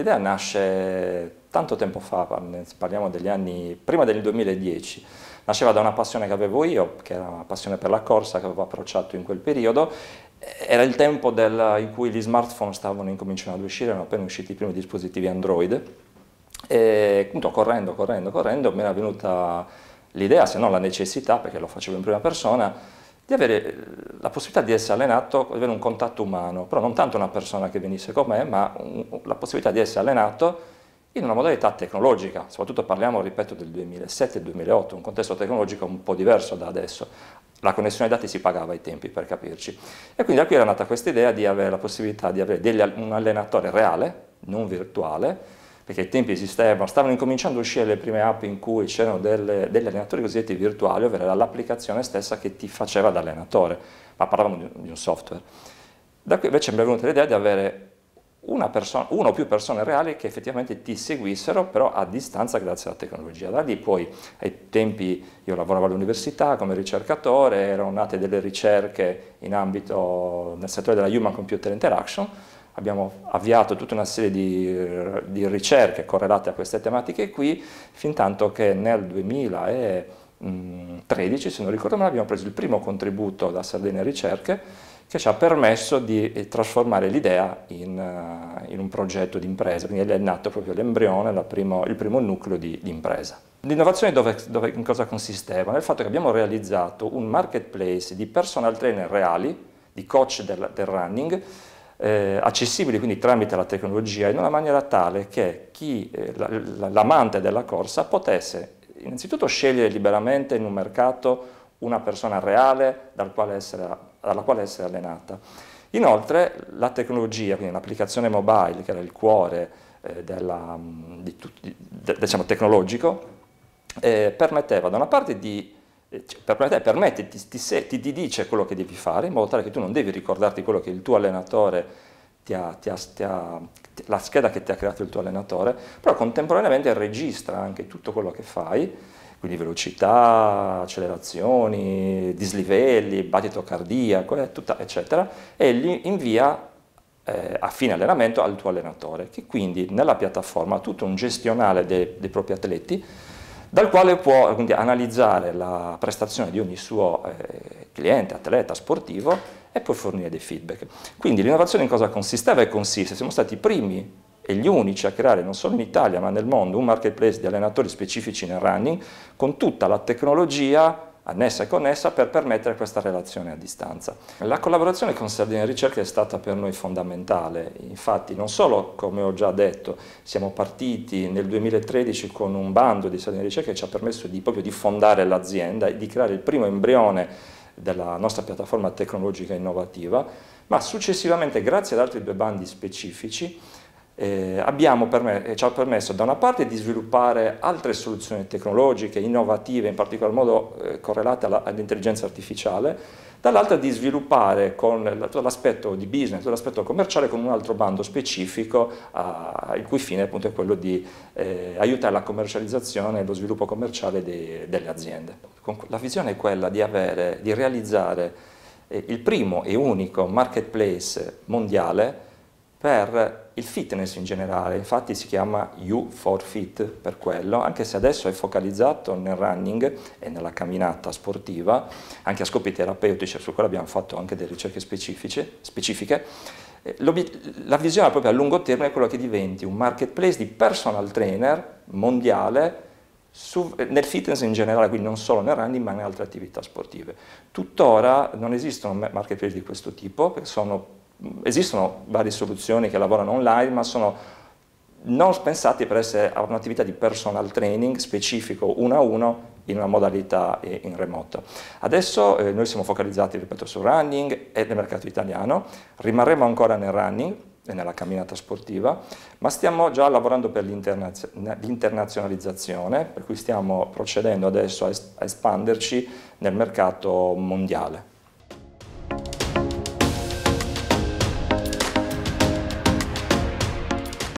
L'idea nasce tanto tempo fa, parliamo degli anni prima del 2010, nasceva da una passione che avevo io, che era una passione per la corsa che avevo approcciato in quel periodo, era il tempo del, in cui gli smartphone stavano incominciando ad uscire, erano appena usciti i primi dispositivi Android, e appunto correndo, correndo, correndo, mi era venuta l'idea, se non la necessità, perché lo facevo in prima persona, di avere eh, la possibilità di essere allenato, di avere un contatto umano, però non tanto una persona che venisse con me, ma un, la possibilità di essere allenato in una modalità tecnologica, soprattutto parliamo, ripeto, del 2007-2008, un contesto tecnologico un po' diverso da adesso. La connessione ai dati si pagava ai tempi, per capirci. E quindi da qui era nata questa idea di avere la possibilità di avere degli, un allenatore reale, non virtuale, perché ai tempi esisteva, stavano incominciando a uscire le prime app in cui c'erano degli allenatori cosiddetti virtuali, ovvero era l'applicazione stessa che ti faceva da allenatore, ma parlavamo di, di un software. Da qui invece mi è venuta l'idea di avere una, persona, una, o più persone reali che effettivamente ti seguissero, però a distanza grazie alla tecnologia. Da lì poi, ai tempi, io lavoravo all'università come ricercatore, erano nate delle ricerche in ambito, nel settore della Human Computer Interaction, abbiamo avviato tutta una serie di, di ricerche correlate a queste tematiche qui, fin tanto che nel 2013, se non ricordo male, abbiamo preso il primo contributo da Sardegna Ricerche che ci ha permesso di eh, trasformare l'idea in, eh, in, un progetto di impresa, quindi è nato proprio l'embrione, il primo nucleo di, di impresa. L'innovazione dove, dove, in cosa consisteva? Nel fatto che abbiamo realizzato un marketplace di personal trainer reali, di coach del, del running, eh, accessibili quindi tramite la tecnologia in una maniera tale che chi, eh, l'amante della corsa, potesse innanzitutto scegliere liberamente in un mercato una persona reale dal quale essere, dalla quale essere allenata. Inoltre la tecnologia, quindi l'applicazione mobile, che era il cuore eh, della, mm, di, di, de, diciamo, tecnologico, eh, permetteva da una parte di cioè, per me permette, ti, ti, ti, dice quello che devi fare in modo tale che tu non devi ricordarti quello che il tuo allenatore ti ha, ti ha, ha la scheda che ti ha creato il tuo allenatore, però contemporaneamente registra anche tutto quello che fai, quindi velocità, accelerazioni, dislivelli, battito cardiaco, eh, eccetera, e li invia eh, a fine allenamento al tuo allenatore, che quindi nella piattaforma ha tutto un gestionale dei, dei propri atleti dal quale può quindi, analizzare la prestazione di ogni suo eh, cliente, atleta, sportivo e poi fornire dei feedback. Quindi l'innovazione in cosa consisteva e consiste? Siamo stati i primi e gli unici a creare non solo in Italia ma nel mondo un marketplace di allenatori specifici nel running con tutta la tecnologia annessa e connessa per permettere questa relazione a distanza. La collaborazione con Sardegna Ricerca è stata per noi fondamentale, infatti non solo, come ho già detto, siamo partiti nel 2013 con un bando di Sardegna Ricerca che ci ha permesso di, proprio di fondare l'azienda e di creare il primo embrione della nostra piattaforma tecnologica innovativa, ma successivamente, grazie ad altri due bandi specifici, eh, perme- eh, ci ha permesso da una parte di sviluppare altre soluzioni tecnologiche innovative, in particolar modo eh, correlate alla, all'intelligenza artificiale, dall'altra di sviluppare con tutto l'aspetto di business, tutto l'aspetto commerciale con un altro bando specifico a, il cui fine appunto è quello di eh, aiutare la commercializzazione e lo sviluppo commerciale de, delle aziende. la visione è quella di, avere, di realizzare eh, il primo e unico marketplace mondiale per il fitness in generale, infatti si chiama U4Fit per quello, anche se adesso è focalizzato nel running e nella camminata sportiva, anche a scopi terapeutici, su quello abbiamo fatto anche delle ricerche specifiche, eh, la visione proprio a lungo termine è quella che diventi un marketplace di personal trainer mondiale su, eh, nel fitness in generale, quindi non solo nel running ma in altre attività sportive. Tuttora non esistono marketplace di questo tipo, perché sono esistono varie soluzioni che lavorano online, ma sono non pensati per essere un'attività di personal training specifico uno a uno in una modalità eh, in remoto. Adesso eh, noi siamo focalizzati, ripeto, sul running e nel mercato italiano, rimarremo ancora nel running e nella camminata sportiva, ma stiamo già lavorando per l'internazionalizzazione, per cui stiamo procedendo adesso a, a espanderci nel mercato mondiale.